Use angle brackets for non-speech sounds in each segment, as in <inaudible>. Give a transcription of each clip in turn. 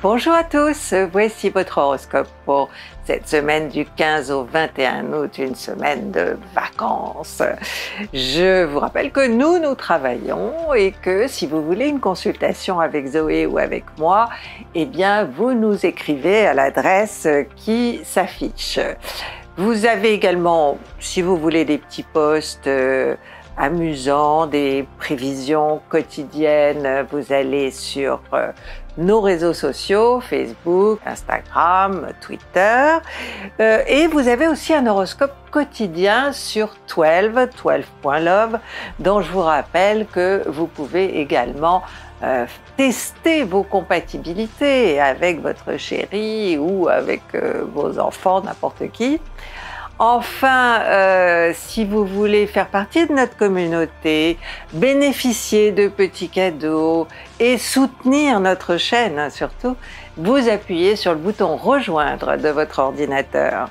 Bonjour à tous, voici votre horoscope pour cette semaine du 15 au 21 août, une semaine de vacances. Je vous rappelle que nous, nous travaillons et que si vous voulez une consultation avec Zoé ou avec moi, eh bien vous nous écrivez à l'adresse qui s'affiche. Vous avez également, si vous voulez, des petits postes euh, amusants, des prévisions quotidiennes, vous allez sur euh, nos réseaux sociaux, Facebook, Instagram, Twitter. Euh, et vous avez aussi un horoscope quotidien sur 12, 12.love, dont je vous rappelle que vous pouvez également euh, tester vos compatibilités avec votre chéri ou avec euh, vos enfants, n'importe qui. Enfin, euh, si vous voulez faire partie de notre communauté, bénéficier de petits cadeaux et soutenir notre chaîne hein, surtout, vous appuyez sur le bouton Rejoindre de votre ordinateur.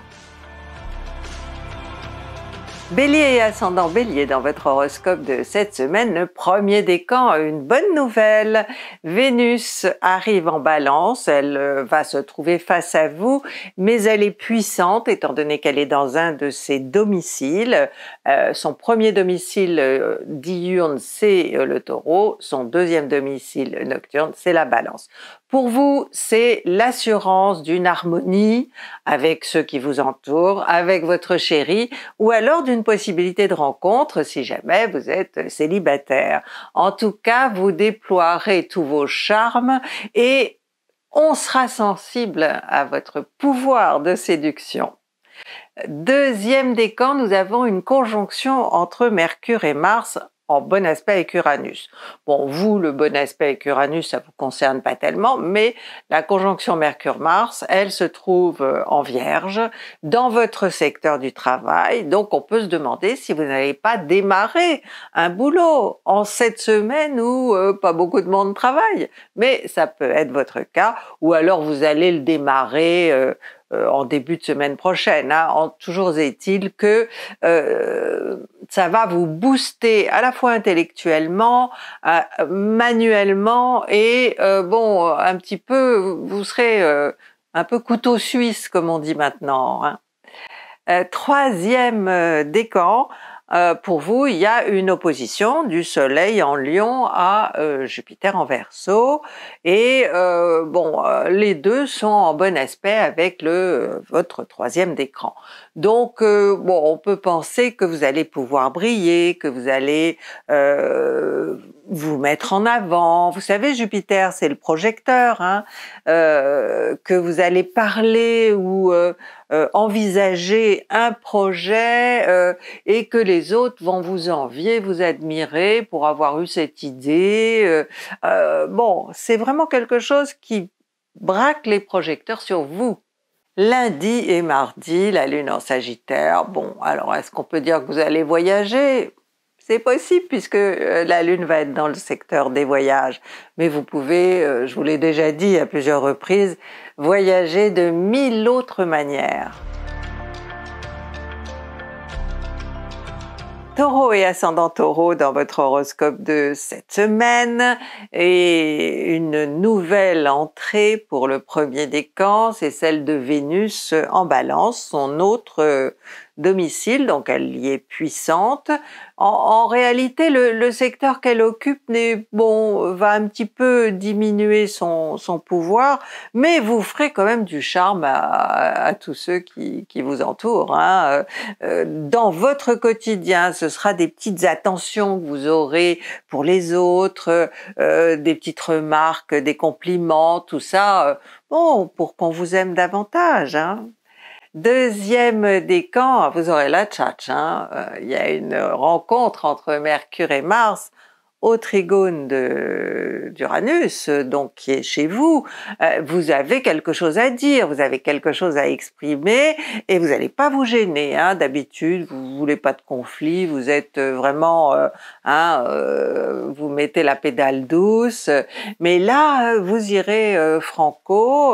Bélier et ascendant Bélier dans votre horoscope de cette semaine, le premier décan a une bonne nouvelle. Vénus arrive en balance, elle euh, va se trouver face à vous, mais elle est puissante étant donné qu'elle est dans un de ses domiciles. Euh, son premier domicile euh, diurne, c'est le taureau, son deuxième domicile nocturne, c'est la balance. Pour vous, c'est l'assurance d'une harmonie avec ceux qui vous entourent, avec votre chéri, ou alors d'une possibilité de rencontre si jamais vous êtes célibataire. En tout cas, vous déploierez tous vos charmes et on sera sensible à votre pouvoir de séduction. Deuxième décan, nous avons une conjonction entre Mercure et Mars en bon aspect avec Uranus. Bon, vous, le bon aspect avec Uranus, ça vous concerne pas tellement, mais la conjonction Mercure-Mars, elle se trouve euh, en Vierge, dans votre secteur du travail, donc on peut se demander si vous n'allez pas démarrer un boulot en cette semaine où euh, pas beaucoup de monde travaille. Mais ça peut être votre cas, ou alors vous allez le démarrer euh, euh, en début de semaine prochaine. Hein. toujours est-il que euh, ça va vous booster à la fois intellectuellement, euh, manuellement et bon, un petit peu, vous serez un peu couteau suisse comme on dit maintenant. Hein. troisième décan, euh, pour vous, il y a une opposition du Soleil en Lion à euh, Jupiter en Verseau, et euh, bon, les deux sont en bon aspect avec le votre troisième décran. Donc, euh, bon, on peut penser que vous allez pouvoir briller, que vous allez euh, vous mettre en avant. Vous savez, Jupiter, c'est le projecteur, hein, euh, que vous allez parler ou envisager un projet et que les autres vont vous envier, vous admirer pour avoir eu cette idée. bon, c'est vraiment quelque chose qui braque les projecteurs sur vous. Lundi et mardi, la lune en Sagittaire. Bon, alors est-ce qu'on peut dire que vous allez voyager c'est possible puisque euh, la Lune va être dans le secteur des voyages. Mais vous pouvez, euh, je vous l'ai déjà dit à plusieurs reprises, voyager de mille autres manières. taureau et ascendant taureau dans votre horoscope de cette semaine et une nouvelle entrée pour le premier décan, c'est celle de Vénus en balance, son autre euh, domicile, donc elle y est puissante. En, réalité, le, secteur qu'elle occupe n'est bon, va un petit peu diminuer son, son, pouvoir, mais vous ferez quand même du charme à, tous ceux qui, qui vous entourent. Hein. Euh, dans votre quotidien, ce sera des petites attentions que vous aurez pour les autres, euh, des petites remarques, des compliments, tout ça, euh, bon, pour qu'on vous aime davantage. Hein. Deuxième décan, vous aurez la tchatch, hein. euh, il y a une rencontre entre Mercure et Mars au trigone d'Uranus, donc qui est chez vous, euh, vous avez quelque chose à dire, vous avez quelque chose à exprimer et vous n'allez pas vous gêner. Hein. D'habitude, vous ne voulez pas de conflit, vous êtes euh, vraiment, euh, hein, vous mettez la pédale douce, mais là, vous irez franco,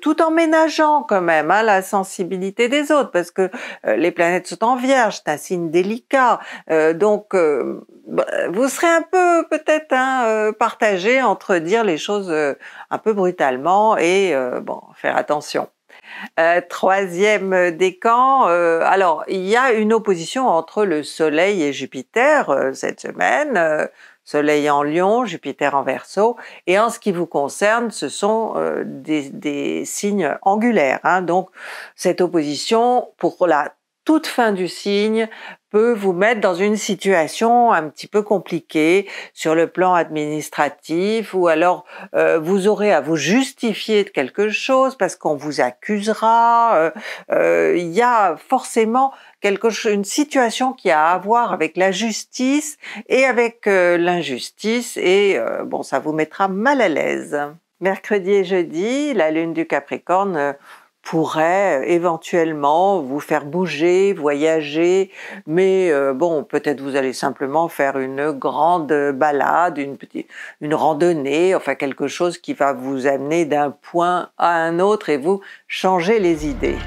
tout en ménageant quand même hein, la sensibilité des autres, parce que les planètes sont en vierge, c'est un signe délicat, donc bah, vous serez un peu peut-être hein, euh, partagé entre dire les choses euh, un peu brutalement et euh, bon, faire attention. troisième décan, camps alors il y a une opposition entre le Soleil et Jupiter cette semaine. Soleil en Lion, Jupiter en Verseau. Et en ce qui vous concerne, ce sont des, signes angulaires. Hein. donc cette opposition pour la toute fin du signe peut vous mettre dans une situation un petit peu compliquée sur le plan administratif ou alors euh, vous aurez à vous justifier de quelque chose parce qu'on vous accusera. Euh, euh, il y a forcément quelque chose, une situation qui a à voir avec la justice et avec l'injustice et bon, ça vous mettra mal à l'aise. Mercredi et jeudi, la lune du Capricorne pourrait euh, éventuellement vous faire bouger, voyager, mais euh, bon, peut-être vous allez simplement faire une grande balade, une petite, une randonnée, enfin quelque chose qui va vous amener d'un point à un autre et vous changer les idées.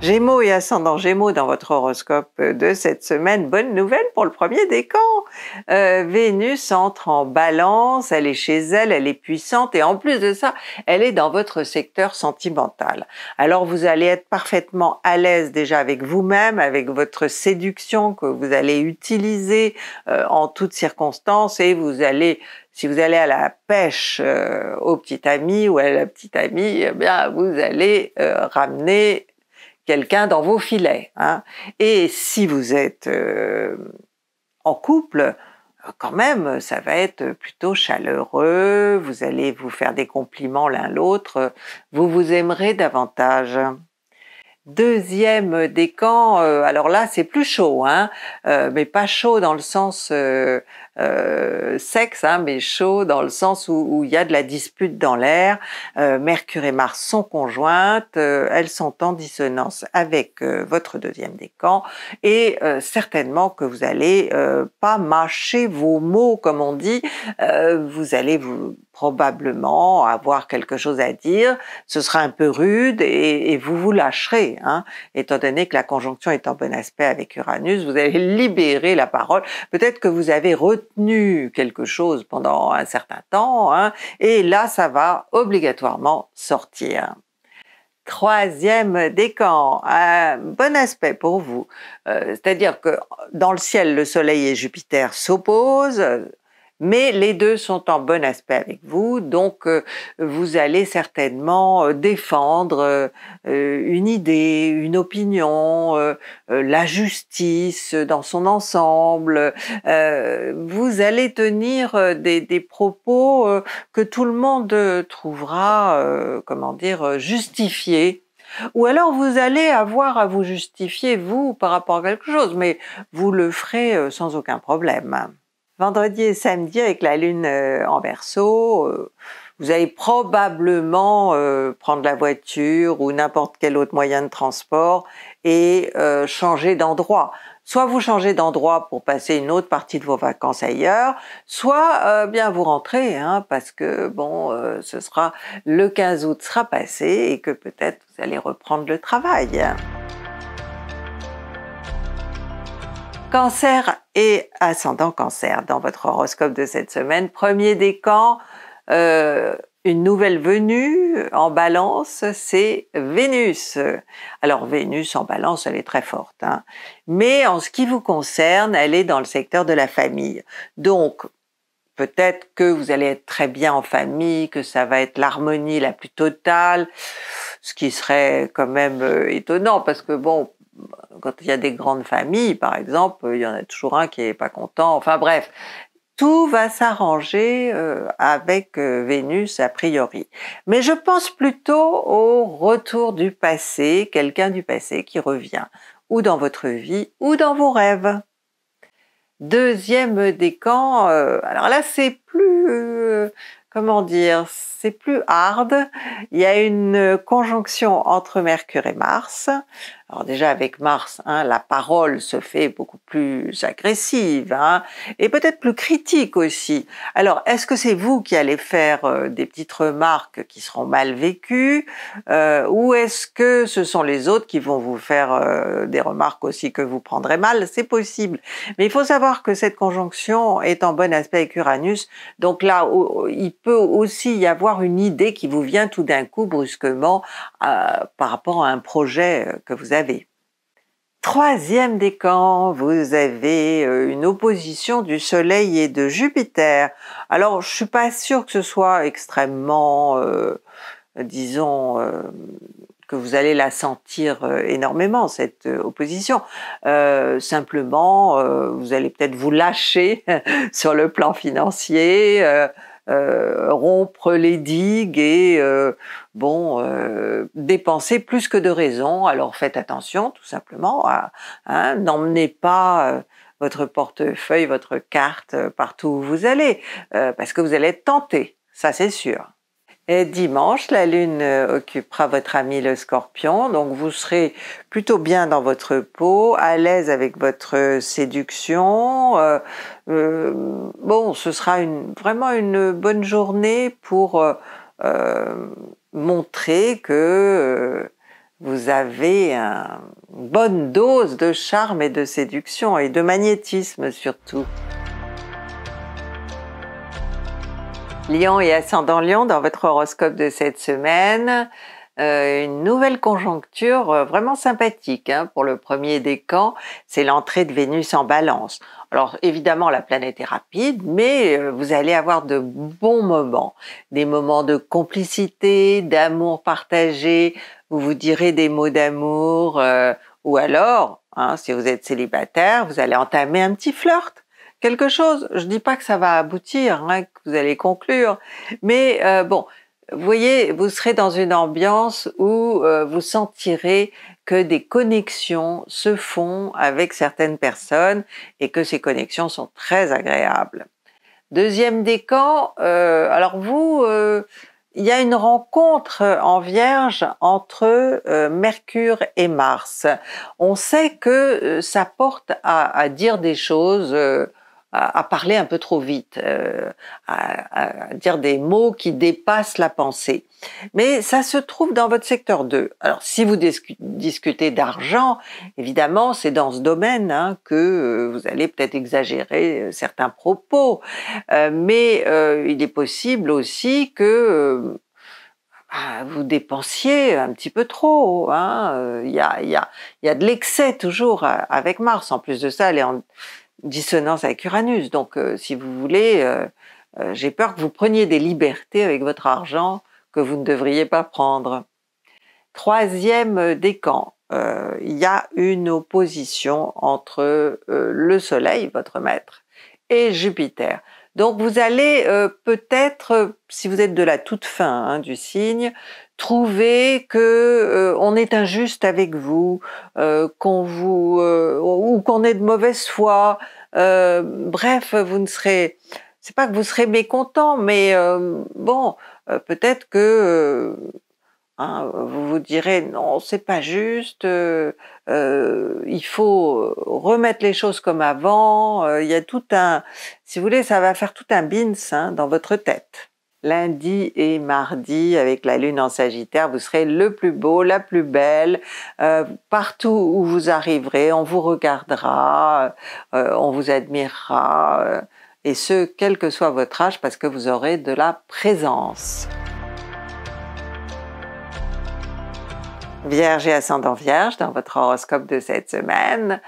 Gémeaux et ascendant Gémeaux dans votre horoscope de cette semaine, bonne nouvelle pour le premier décan. Euh, Vénus entre en balance, elle est chez elle, elle est puissante et en plus de ça, elle est dans votre secteur sentimental. Alors vous allez être parfaitement à l'aise déjà avec vous-même, avec votre séduction que vous allez utiliser euh, en toutes circonstances et vous allez si vous allez à la pêche euh, au petit ami ou à la petite amie, eh bien vous allez euh, ramener quelqu'un dans vos filets. Hein. Et si vous êtes euh, en couple, quand même, ça va être plutôt chaleureux, vous allez vous faire des compliments l'un l'autre, vous vous aimerez davantage deuxième décan, euh, alors là c'est plus chaud, hein, euh, mais pas chaud dans le sens euh, sexe, hein, mais chaud dans le sens où il y a de la dispute dans l'air. Mercure et Mars sont conjointes, elles sont en dissonance avec votre deuxième décan et certainement que vous allez pas mâcher vos mots comme on dit, vous allez vous probablement avoir quelque chose à dire, ce sera un peu rude et, vous vous lâcherez. Hein. Étant donné que la conjonction est en bon aspect avec Uranus, vous allez libérer la parole. Peut-être que vous avez retenu quelque chose pendant un certain temps hein, et là, ça va obligatoirement sortir troisième décan, un bon aspect pour vous. Euh, c'est-à-dire que dans le ciel, le Soleil et Jupiter s'opposent, mais les deux sont en bon aspect avec vous, donc euh, vous allez certainement euh, défendre euh, une idée, une opinion, la justice dans son ensemble. vous allez tenir des propos que tout le monde trouvera, comment dire, justifiés ou alors vous allez avoir à vous justifier, vous, par rapport à quelque chose, mais vous le ferez sans aucun problème vendredi et samedi avec la lune euh, en verso, euh, vous allez probablement euh, prendre la voiture ou n'importe quel autre moyen de transport et changer d'endroit. Soit vous changez d'endroit pour passer une autre partie de vos vacances ailleurs, soit bien vous rentrez hein, parce que bon, ce sera le 15 août sera passé et que peut-être vous allez reprendre le travail. Cancer et ascendant cancer dans votre horoscope de cette semaine. Premier décan, euh, une nouvelle venue en balance, c'est Vénus. Alors Vénus en balance, elle est très forte. Hein. Mais en ce qui vous concerne, elle est dans le secteur de la famille. Donc, peut-être que vous allez être très bien en famille, que ça va être l'harmonie la plus totale, ce qui serait quand même euh, étonnant parce que bon, quand il y a des grandes familles, par exemple, il y en a toujours un qui est pas content. Enfin bref, tout va s'arranger euh, avec euh, Vénus a priori. Mais je pense plutôt au retour du passé, quelqu'un du passé qui revient, ou dans votre vie, ou dans vos rêves. Deuxième décan, euh, alors là c'est plus, comment dire, c'est plus hard. Il y a une conjonction entre Mercure et Mars. Alors déjà avec Mars, hein, la parole se fait beaucoup plus agressive hein, et peut-être plus critique aussi. Alors est-ce que c'est vous qui allez faire euh, des petites remarques qui seront mal vécues euh, ou est-ce que ce sont les autres qui vont vous faire euh, des remarques aussi que vous prendrez mal C'est possible. Mais il faut savoir que cette conjonction est en bon aspect avec Uranus. Donc là, il peut aussi y avoir une idée qui vous vient tout d'un coup brusquement euh, par rapport à un projet euh, que vous avez. Troisième décan, vous avez euh, une opposition du Soleil et de Jupiter. Alors, je suis pas sûr que ce soit extrêmement, disons, que vous allez la sentir énormément, cette opposition. simplement, vous allez peut-être vous lâcher <laughs> sur le plan financier euh, rompre les digues et euh, bon euh, dépenser plus que de raison. Alors faites attention tout simplement, hein, n'emmenez pas votre portefeuille, votre carte partout où vous allez, parce que vous allez être tenté, ça c'est sûr dimanche, la Lune euh, occupera votre ami le Scorpion, donc vous serez plutôt bien dans votre peau, à l'aise avec votre euh, séduction. Euh, bon, ce sera vraiment une bonne journée pour montrer que vous avez une bonne dose de charme et de séduction et de magnétisme surtout. Lion et ascendant Lion dans votre horoscope de cette semaine. Euh, une nouvelle conjoncture euh, vraiment sympathique hein, pour le premier des camps, c'est l'entrée de Vénus en balance. Alors évidemment la planète est rapide, mais euh, vous allez avoir de bons moments, des moments de complicité, d'amour partagé, vous vous direz des mots d'amour, ou alors, hein, si vous êtes célibataire, vous allez entamer un petit flirt quelque chose. Je dis pas que ça va aboutir, hein, que vous allez conclure, mais euh, bon, vous voyez, vous serez dans une ambiance où euh, vous sentirez que des connexions se font avec certaines personnes et que ces connexions sont très agréables. Deuxième décan, euh, alors vous, il y a une rencontre en vierge entre Mercure et Mars. On sait que ça porte à dire des choses à, parler un peu trop vite, euh, à, à, dire des mots qui dépassent la pensée. Mais ça se trouve dans votre secteur 2. Alors si vous discutez d'argent, évidemment, c'est dans ce domaine hein, que euh, vous allez peut-être exagérer euh, certains propos. mais il est possible aussi que bah, vous dépensiez un petit peu trop. Hein. Il y, a, y, a, y, a, de l'excès toujours avec Mars. En plus de ça, elle est en dissonance avec Uranus. Donc, euh, si vous voulez, euh, euh, j'ai peur que vous preniez des libertés avec votre argent que vous ne devriez pas prendre. Troisième décan, il y a une opposition entre le Soleil, votre maître, et Jupiter. Donc vous allez peut-être, si vous êtes de la toute fin hein, du signe, trouver que euh, on est injuste avec vous, euh, qu'on vous euh, ou qu'on est de mauvaise foi. bref, vous ne serez, c'est pas que vous serez mécontent, mais bon, peut-être que hein, vous vous direz non, c'est pas juste. il faut remettre les choses comme avant. Il y a tout un, si vous voulez, ça va faire tout un bins hein, dans votre tête lundi et mardi avec la lune en Sagittaire, vous serez le plus beau, la plus belle. Euh, partout où vous arriverez, on vous regardera, euh, on vous admirera, euh, et ce, quel que soit votre âge, parce que vous aurez de la présence. Vierge et ascendant Vierge, dans votre horoscope de cette semaine,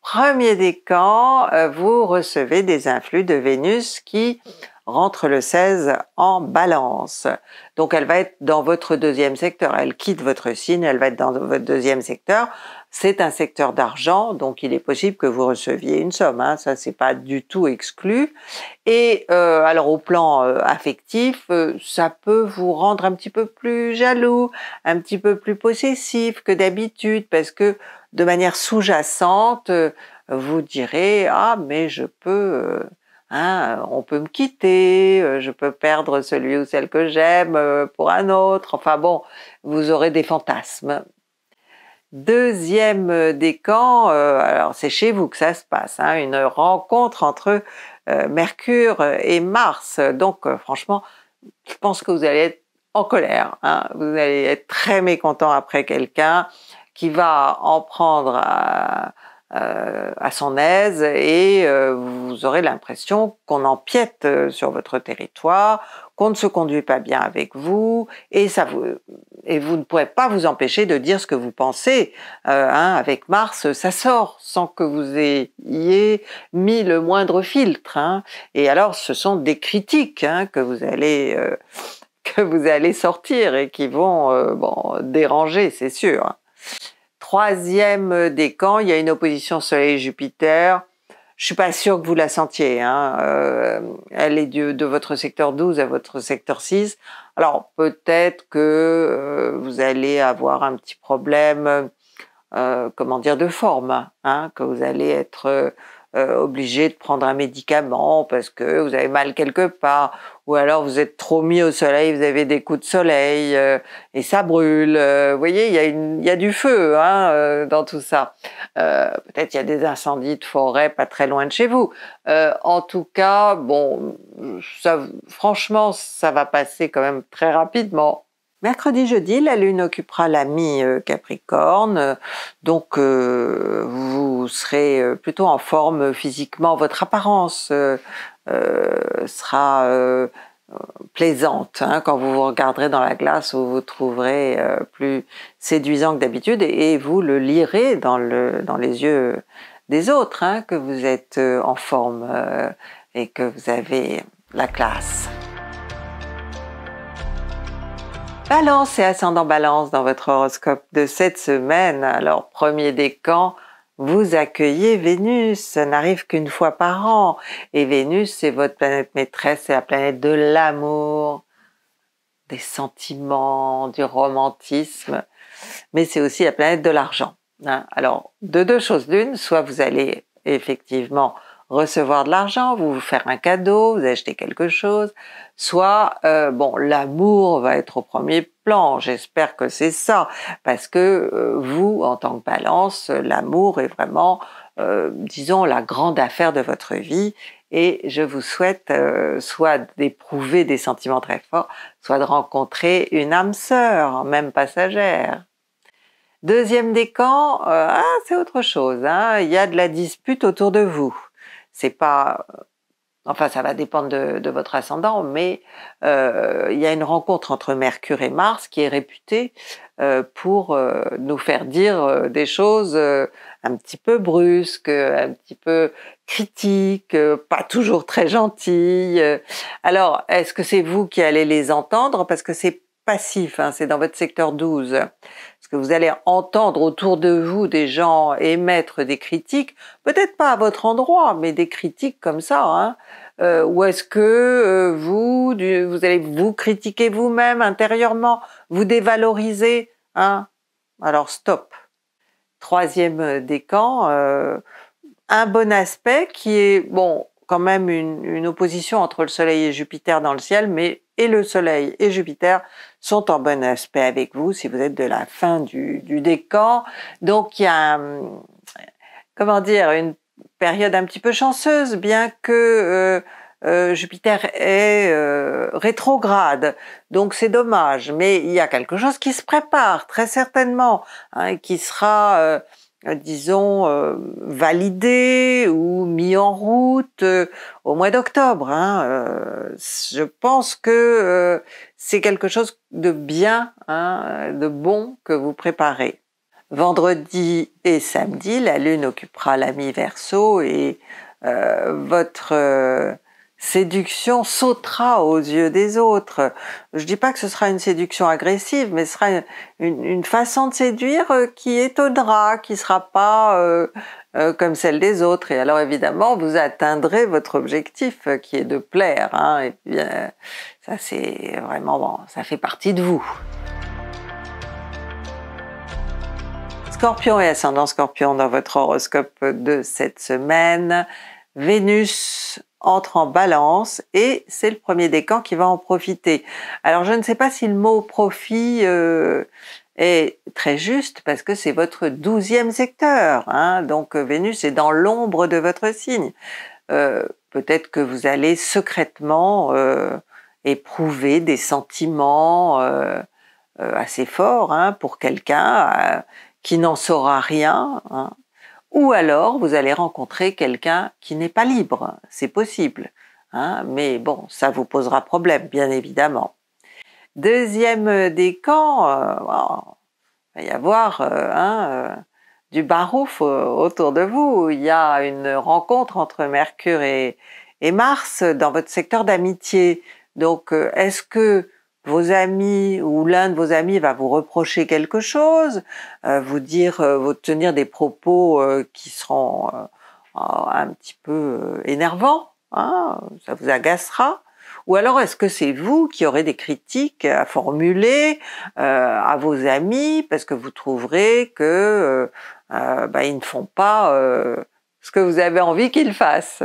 premier décan, vous recevez des influx de Vénus qui rentre le 16 en balance. Donc elle va être dans votre deuxième secteur. Elle quitte votre signe, elle va être dans votre deuxième secteur. C'est un secteur d'argent, donc il est possible que vous receviez une somme. Hein. Ça, c'est pas du tout exclu. Et euh, alors au plan euh, affectif, euh, ça peut vous rendre un petit peu plus jaloux, un petit peu plus possessif que d'habitude, parce que de manière sous-jacente, euh, vous direz ah mais je peux Hein, euh, on peut me quitter, euh, je peux perdre celui ou celle que j'aime euh, pour un autre. Enfin bon, vous aurez des fantasmes. Deuxième décan, alors c'est chez vous que ça se passe, hein, une rencontre entre Mercure et Mars. Donc franchement, je pense que vous allez être en colère, hein. vous allez être très mécontent après quelqu'un qui va en prendre euh, à son aise et euh, vous aurez l'impression qu'on empiète euh, sur votre territoire, qu'on ne se conduit pas bien avec vous et ça vous et vous ne pourrez pas vous empêcher de dire ce que vous pensez. Hein, avec Mars, ça sort sans que vous ayez mis le moindre filtre. Hein. Et alors, ce sont des critiques hein, que vous allez <laughs> que vous allez sortir et qui vont bon déranger, c'est sûr. Troisième euh, décan, il y a une opposition Soleil-Jupiter. Je suis pas sûre que vous la sentiez. Hein. Euh, elle est de, de, votre secteur 12 à votre secteur 6. Alors peut-être que euh, vous allez avoir un petit problème, comment dire, de forme, hein, que vous allez être obligé de prendre un médicament parce que vous avez mal quelque part, ou alors vous êtes trop mis au soleil, vous avez des coups de soleil euh, et ça brûle. Euh, vous voyez, il y, a du feu hein, euh, dans tout ça. Peut-être il y a des incendies de forêt pas très loin de chez vous. en tout cas, bon, franchement, ça va passer quand même très rapidement. Mercredi, jeudi, la Lune occupera la mi-Capricorne, euh, donc euh, vous serez euh, plutôt en forme physiquement, votre apparence sera plaisante. Hein. quand vous vous regarderez dans la glace, vous vous trouverez plus séduisant que d'habitude et, vous le lirez dans, les yeux des autres, hein, que vous êtes en forme et que vous avez la classe. Balance et ascendant balance dans votre horoscope de cette semaine. Alors, premier décan, vous accueillez Vénus. Ça n'arrive qu'une fois par an. Et Vénus, c'est votre planète maîtresse, c'est la planète de l'amour, des sentiments, du romantisme. Mais c'est aussi la planète de l'argent. Hein. Alors, de deux choses l'une, soit vous allez effectivement recevoir de l'argent, vous faire un cadeau, vous acheter quelque chose, soit euh, bon l'amour va être au premier plan. J'espère que c'est ça parce que euh, vous en tant que balance, l'amour est vraiment euh, disons la grande affaire de votre vie et je vous souhaite soit d'éprouver des sentiments très forts, soit de rencontrer une âme sœur, hein, même passagère. Deuxième décan, ah, c'est autre chose. Hein. Il y a de la dispute autour de vous. C'est pas euh, enfin ça va dépendre de, votre ascendant, mais euh, il y a une rencontre entre Mercure et Mars qui est réputée euh, pour nous faire dire des choses un petit peu brusques, un petit peu critiques, pas toujours très gentilles. Alors, est-ce que c'est vous qui allez les entendre Parce que c'est passif, hein, c'est dans votre secteur 12. Est-ce que vous allez entendre autour de vous des gens émettre des critiques, peut-être pas à votre endroit, mais des critiques comme ça. Hein. Euh, ou est-ce que euh, vous, vous allez vous critiquer vous-même intérieurement, vous dévaloriser hein Alors stop. Troisième décan, euh, un bon aspect qui est bon quand même une, une, opposition entre le Soleil et Jupiter dans le ciel, mais et le Soleil et Jupiter sont en bon aspect avec vous si vous êtes de la fin du, du décan. Donc il y a, comment dire, une période un petit peu chanceuse, bien que euh, euh, Jupiter est euh, rétrograde, donc c'est dommage, mais il y a quelque chose qui se prépare très certainement, hein, qui sera euh, euh, disons, euh, validé ou mis en route euh, au mois d'octobre. Hein, je pense que c'est quelque chose de bien, hein, de bon que vous préparez. Vendredi et samedi, la Lune occupera l'ami verso et votre séduction sautera aux yeux des autres. Je ne dis pas que ce sera une séduction agressive, mais ce sera une, façon de séduire euh, qui étonnera, qui sera pas euh, euh, comme celle des autres. Et alors évidemment, vous atteindrez votre objectif qui est de plaire. Hein, et bien, ça c'est vraiment bon, ça fait partie de vous. Scorpion et ascendant Scorpion dans votre horoscope de cette semaine. Vénus entre en balance et c'est le premier décan qui va en profiter. Alors je ne sais pas si le mot profit euh, est très juste parce que c'est votre douzième secteur, hein, donc euh, Vénus est dans l'ombre de votre signe. Euh, peut-être que vous allez secrètement éprouver des sentiments assez forts hein, pour quelqu'un qui n'en saura rien. Hein. Ou alors, vous allez rencontrer quelqu'un qui n'est pas libre, c'est possible. Hein, mais bon, ça vous posera problème, bien évidemment. Deuxième décan, euh, oh, il va y avoir euh, hein, euh, du barouf autour de vous. Il y a une rencontre entre Mercure et Mars dans votre secteur d'amitié. Donc, est-ce que vos amis ou l'un de vos amis va vous reprocher quelque chose, euh, vous dire, euh, vous tenir des propos euh, qui seront un petit peu énervants, hein, ça vous agacera. Ou alors est-ce que c'est vous qui aurez des critiques à formuler à vos amis parce que vous trouverez que bah, ils ne font pas ce que vous avez envie qu'ils fassent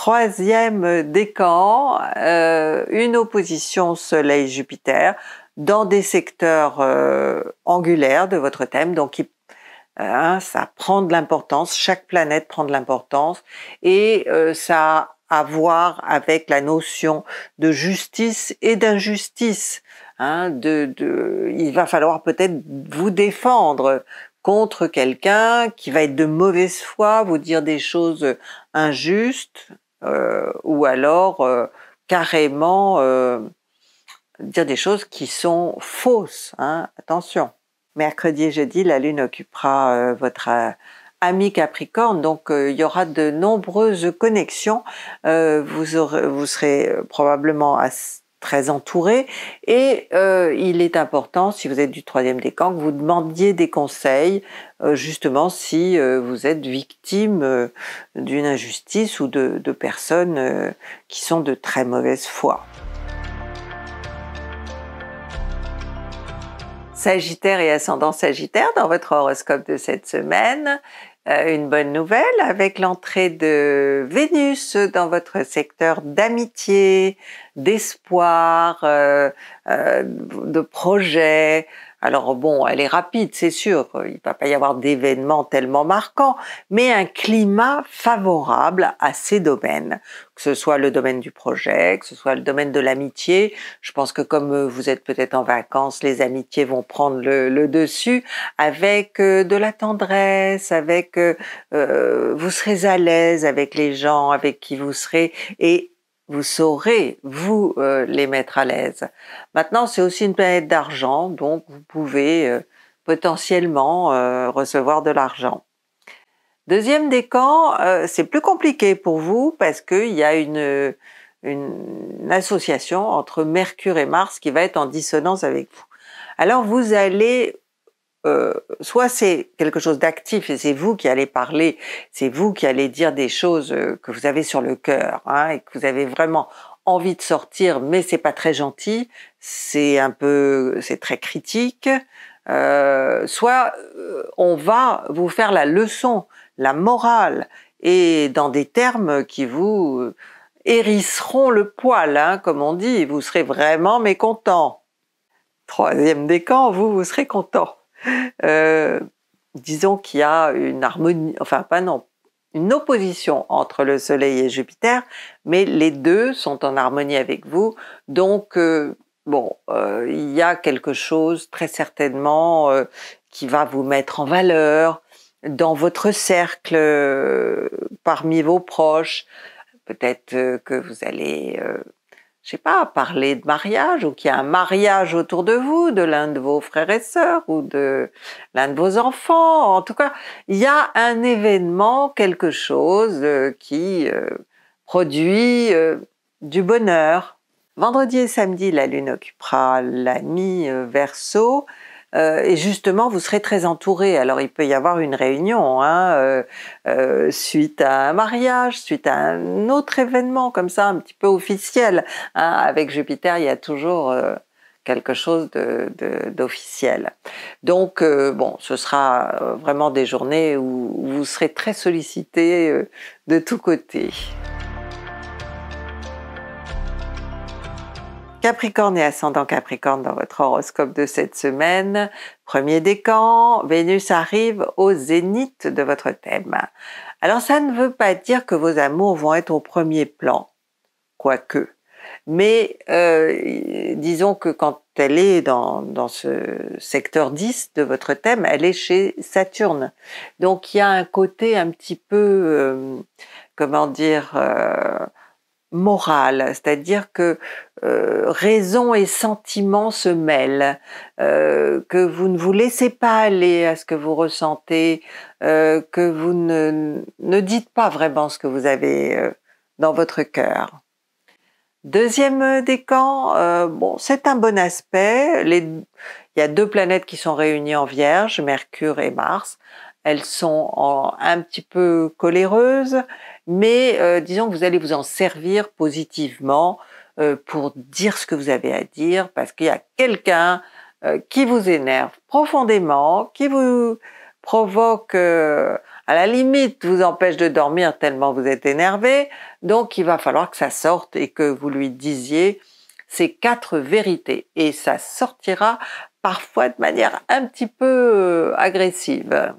troisième décan, euh, une opposition Soleil-Jupiter dans des secteurs euh, angulaires de votre thème, donc euh, hein, ça prend de l'importance, chaque planète prend de l'importance, et ça a à voir avec la notion de justice et d'injustice. Hein, de, il va falloir peut-être vous défendre contre quelqu'un qui va être de mauvaise foi, vous dire des choses injustes, euh, ou alors euh, carrément euh, dire des choses qui sont fausses. Hein. Attention. Mercredi et jeudi, la Lune occupera votre ami Capricorne, donc il y aura de nombreuses connexions. vous, aurez, vous serez probablement très entouré et euh, il est important si vous êtes du troisième décan que vous demandiez des conseils euh, justement si euh, vous êtes victime d'une injustice ou de personnes qui sont de très mauvaise foi. Sagittaire et ascendant Sagittaire dans votre horoscope de cette semaine, euh, une bonne nouvelle avec l'entrée de Vénus dans votre secteur d'amitié, d'espoir, euh, euh, de projet, alors bon, elle est rapide, c'est sûr, il ne va pas y avoir d'événements tellement marquants, mais un climat favorable à ces domaines, que ce soit le domaine du projet, que ce soit le domaine de l'amitié. Je pense que comme euh, vous êtes peut-être en vacances, les amitiés vont prendre le, dessus avec euh, de la tendresse, avec euh, vous serez à l'aise avec les gens avec qui vous serez et vous saurez, vous, euh, les mettre à l'aise. Maintenant, c'est aussi une planète d'argent, donc vous pouvez euh, potentiellement euh, recevoir de l'argent. Deuxième décan, c'est plus compliqué pour vous parce qu'il y a une, une association entre Mercure et Mars qui va être en dissonance avec vous. Alors vous allez euh, soit c'est quelque chose d'actif et c'est vous qui allez parler, c'est vous qui allez dire des choses euh, que vous avez sur le cœur hein, et que vous avez vraiment envie de sortir, mais c'est pas très gentil, c'est un peu, c'est très critique. Euh, soit euh, on va vous faire la leçon, la morale, et dans des termes qui vous hérisseront le poil, hein, comme on dit, vous serez vraiment mécontent. Troisième décan, vous, vous serez content. Euh, disons qu'il y a une harmonie, enfin pas non, une opposition entre le Soleil et Jupiter, mais les deux sont en harmonie avec vous. Donc, euh, bon, euh, il y a quelque chose très certainement qui va vous mettre en valeur dans votre cercle, parmi vos proches. Peut-être que vous allez je sais pas, parler de mariage ou qu'il y a un mariage autour de vous, de l'un de vos frères et sœurs ou de l'un de vos enfants. En tout cas, il y a un événement, quelque chose euh, qui euh, produit euh, du bonheur. Vendredi et samedi, la lune occupera la nuit verso. Euh, et justement, vous serez très entouré. Alors, il peut y avoir une réunion hein, euh, euh, suite à un mariage, suite à un autre événement comme ça, un petit peu officiel. Hein. Avec Jupiter, il y a toujours quelque chose d'officiel. Donc, bon, ce sera vraiment des journées où, vous serez très sollicité de tous côtés. Capricorne et ascendant Capricorne dans votre horoscope de cette semaine. Premier décan, Vénus arrive au zénith de votre thème. Alors ça ne veut pas dire que vos amours vont être au premier plan, quoique. Mais euh, disons que quand elle est dans, dans ce secteur 10 de votre thème, elle est chez Saturne. Donc il y a un côté un petit peu, euh, comment dire, euh, morale, c'est-à-dire que euh, raison et sentiment se mêlent, euh, que vous ne vous laissez pas aller à ce que vous ressentez, euh, que vous ne, dites pas vraiment ce que vous avez dans votre cœur. Deuxième décan, bon, c'est un bon aspect. il y a deux planètes qui sont réunies en Vierge, Mercure et Mars. Elles sont un petit peu coléreuses mais euh, disons que vous allez vous en servir positivement euh, pour dire ce que vous avez à dire, parce qu'il y a quelqu'un euh, qui vous énerve profondément, qui vous provoque, à la limite, vous empêche de dormir tellement vous êtes énervé, donc il va falloir que ça sorte et que vous lui disiez ces quatre vérités, et ça sortira parfois de manière un petit peu agressive.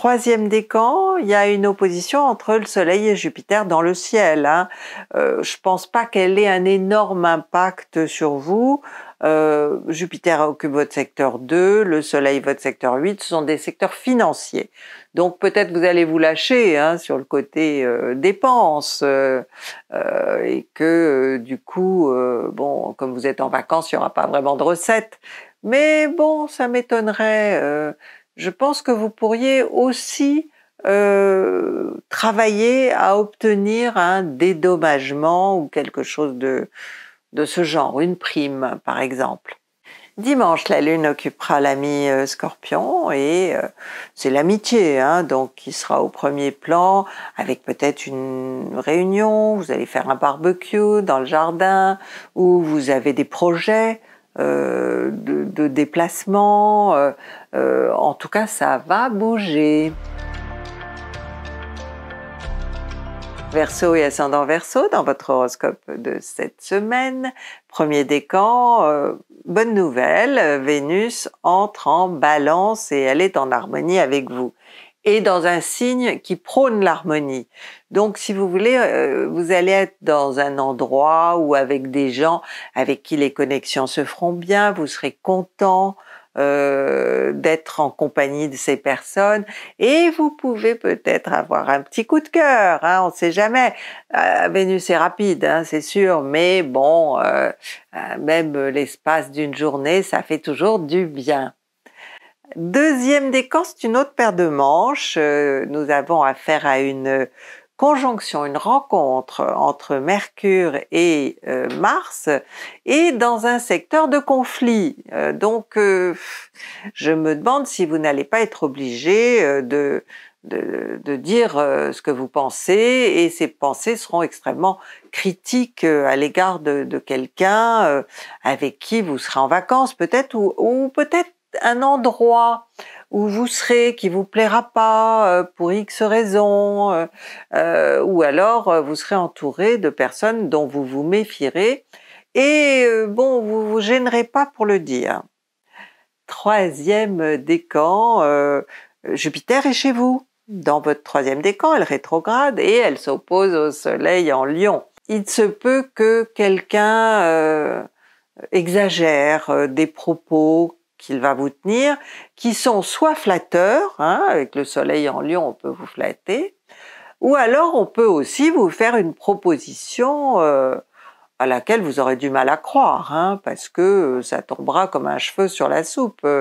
Troisième décan, il y a une opposition entre le Soleil et Jupiter dans le ciel. Hein. Euh, je pense pas qu'elle ait un énorme impact sur vous. Euh, Jupiter occupe votre secteur 2, le Soleil votre secteur 8, ce sont des secteurs financiers. Donc peut-être vous allez vous lâcher hein, sur le côté euh, dépenses et que du coup, bon, comme vous êtes en vacances, il n'y aura pas vraiment de recettes. Mais bon, ça m'étonnerait je pense que vous pourriez aussi euh, travailler à obtenir un dédommagement ou quelque chose de, de ce genre, une prime par exemple. Dimanche, la Lune occupera l'ami euh, Scorpion et euh, c'est l'amitié, hein, donc qui sera au premier plan avec peut-être une réunion, vous allez faire un barbecue dans le jardin ou vous avez des projets euh, de, déplacement. Euh, euh, en tout cas, ça va bouger. Verseau et ascendant Verseau dans votre horoscope de cette semaine. Premier décan, bonne nouvelle, Vénus entre en balance et elle est en harmonie avec vous et dans un signe qui prône l'harmonie. Donc, si vous voulez, euh, vous allez être dans un endroit ou avec des gens avec qui les connexions se feront bien, vous serez content euh, d'être en compagnie de ces personnes et vous pouvez peut-être avoir un petit coup de cœur, hein, on ne sait jamais. Euh, Vénus est rapide, hein, c'est sûr, mais bon, même l'espace d'une journée, ça fait toujours du bien. Deuxième décan, c'est une autre paire de manches. Euh, nous avons affaire à une conjonction, une rencontre entre Mercure et euh, Mars et dans un secteur de conflit. Euh, donc je me demande si vous n'allez pas être obligé de, dire ce que vous pensez et ces pensées seront extrêmement critiques à l'égard de, quelqu'un avec qui vous serez en vacances peut-être ou peut-être un endroit où vous serez qui vous plaira pas euh, pour X raisons, euh, euh, ou alors vous serez entouré de personnes dont vous vous méfierez et bon, vous vous gênerez pas pour le dire. Troisième décan, Jupiter est chez vous. Dans votre troisième décan, elle rétrograde et elle s'oppose au Soleil en Lion. Il se peut que quelqu'un exagère des propos qu'il va vous tenir, qui sont soit flatteurs, hein, avec le soleil en lion on peut vous flatter, ou alors on peut aussi vous faire une proposition euh, à laquelle vous aurez du mal à croire, hein, parce que euh, ça tombera comme un cheveu sur la soupe, mais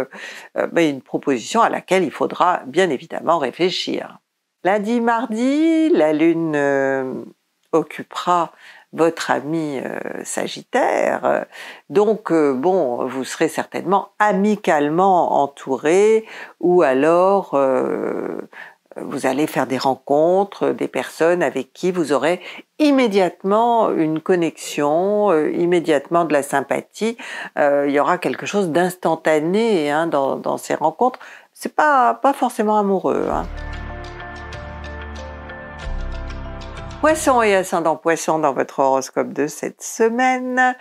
euh, ben, une proposition à laquelle il faudra bien évidemment réfléchir. Lundi, mardi, la Lune occupera votre ami euh, Sagittaire. Donc euh, bon, vous serez certainement amicalement entouré ou alors euh, vous allez faire des rencontres, des personnes avec qui vous aurez immédiatement une connexion, immédiatement de la sympathie. il y aura quelque chose d'instantané hein, dans, ces rencontres. C'est pas pas forcément amoureux. Hein. poisson et ascendant poisson dans votre horoscope de cette semaine.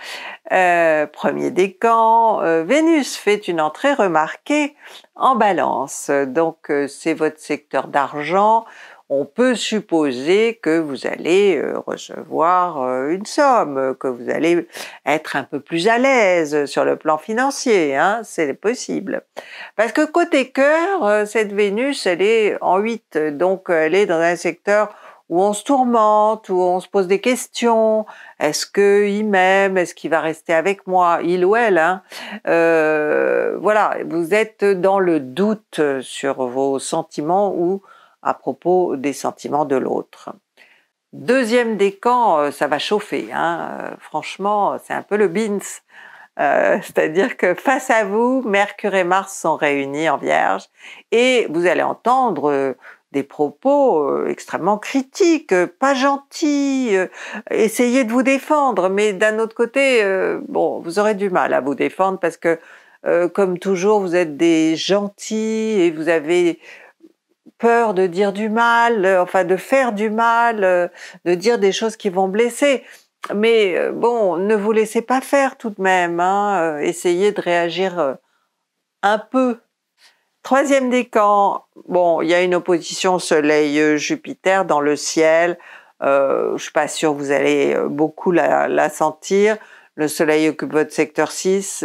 Euh, premier décan, euh, Vénus fait une entrée remarquée en balance, donc euh, c'est votre secteur d'argent. On peut supposer que vous allez recevoir une somme, que vous allez être un peu plus à l'aise sur le plan financier, hein, c'est possible. Parce que côté cœur, cette Vénus, elle est en 8, donc elle est dans un secteur où on se tourmente, où on se pose des questions. Est-ce qu'il m'aime Est-ce qu'il va rester avec moi Il ou elle. Hein. Euh, voilà, vous êtes dans le doute sur vos sentiments ou à propos des sentiments de l'autre. Deuxième décan, euh, ça va chauffer. Hein. Euh, franchement, c'est un peu le bins. <laughs> c'est-à-dire que face à vous, Mercure et Mars sont réunis en Vierge et vous allez entendre des propos euh, extrêmement critiques, euh, pas gentils, euh, essayez de vous défendre, mais d'un autre côté, bon, vous aurez du mal à vous défendre parce que, comme toujours, vous êtes des gentils et vous avez peur de dire du mal, enfin de faire du mal, de dire des choses qui vont blesser. Mais bon, ne vous laissez pas faire tout de même, hein. essayez de réagir un peu Troisième décan, bon, il y a une opposition Soleil-Jupiter dans le ciel. Euh, je ne suis pas sûre vous allez euh, beaucoup la, sentir. Le Soleil occupe votre secteur 6,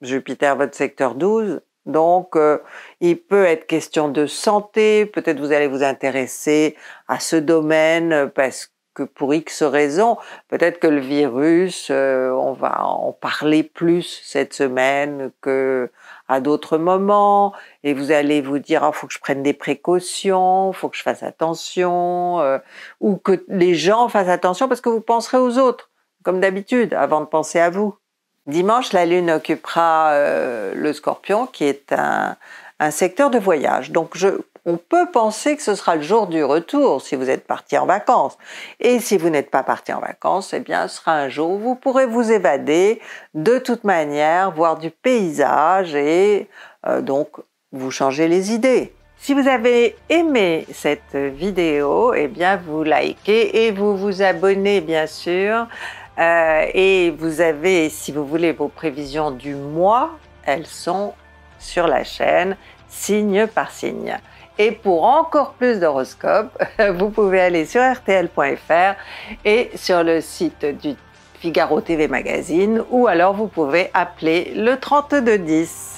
Jupiter votre secteur 12. Donc, euh, il peut être question de santé. Peut-être vous allez vous intéresser à ce domaine parce que pour X raisons, peut-être que le virus, on va en parler plus cette semaine que à d'autres moments et vous allez vous dire il oh, faut que je prenne des précautions, faut que je fasse attention euh, ou que les gens fassent attention parce que vous penserez aux autres comme d'habitude avant de penser à vous. Dimanche, la lune occupera euh, le Scorpion qui est un, un secteur de voyage. Donc je on peut penser que ce sera le jour du retour si vous êtes parti en vacances. Et si vous n'êtes pas parti en vacances, eh bien, ce sera un jour où vous pourrez vous évader de toute manière, voir du paysage et euh, donc vous changer les idées. Si vous avez aimé cette vidéo, eh bien, vous likez et vous vous abonnez, bien sûr. Euh, et vous avez, si vous voulez, vos prévisions du mois, elles sont sur la chaîne, signe par signe. Et pour encore plus d'horoscopes, <laughs> vous pouvez aller sur rtl.fr et sur le site du Figaro TV Magazine ou alors vous pouvez appeler le 3210.